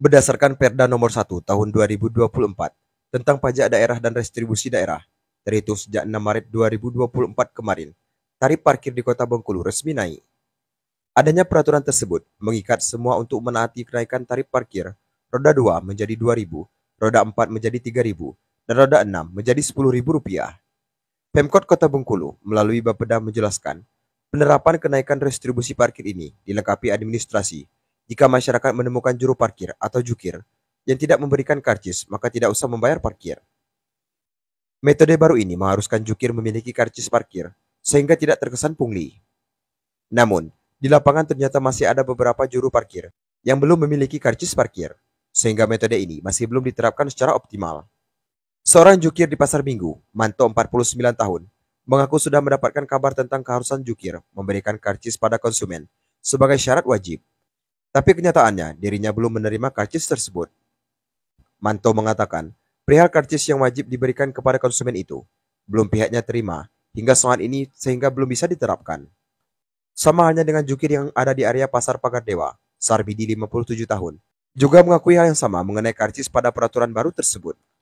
berdasarkan Perda Nomor 1 Tahun 2024 tentang pajak daerah dan restribusi daerah, terhitung sejak 6 Maret 2024 kemarin, tarif parkir di Kota Bengkulu resmi naik. Adanya peraturan tersebut mengikat semua untuk menaati kenaikan tarif parkir roda 2 menjadi 2000 roda 4 menjadi 3000 dan roda 6 menjadi 10.000 rupiah. Pemkot Kota Bengkulu melalui Bapeda menjelaskan, penerapan kenaikan restribusi parkir ini dilengkapi administrasi jika masyarakat menemukan juru parkir atau jukir yang tidak memberikan karcis, maka tidak usah membayar parkir. Metode baru ini mengharuskan jukir memiliki karcis parkir, sehingga tidak terkesan pungli. Namun, di lapangan ternyata masih ada beberapa juru parkir yang belum memiliki karcis parkir, sehingga metode ini masih belum diterapkan secara optimal. Seorang jukir di pasar minggu, Manto 49 tahun, mengaku sudah mendapatkan kabar tentang keharusan jukir memberikan karcis pada konsumen sebagai syarat wajib tapi kenyataannya, dirinya belum menerima karcis tersebut. Manto mengatakan, perihal karcis yang wajib diberikan kepada konsumen itu, belum pihaknya terima hingga saat ini sehingga belum bisa diterapkan. Sama halnya dengan jukir yang ada di area pasar Pagar Dewa, Sarbidi 57 tahun, juga mengakui hal yang sama mengenai karcis pada peraturan baru tersebut.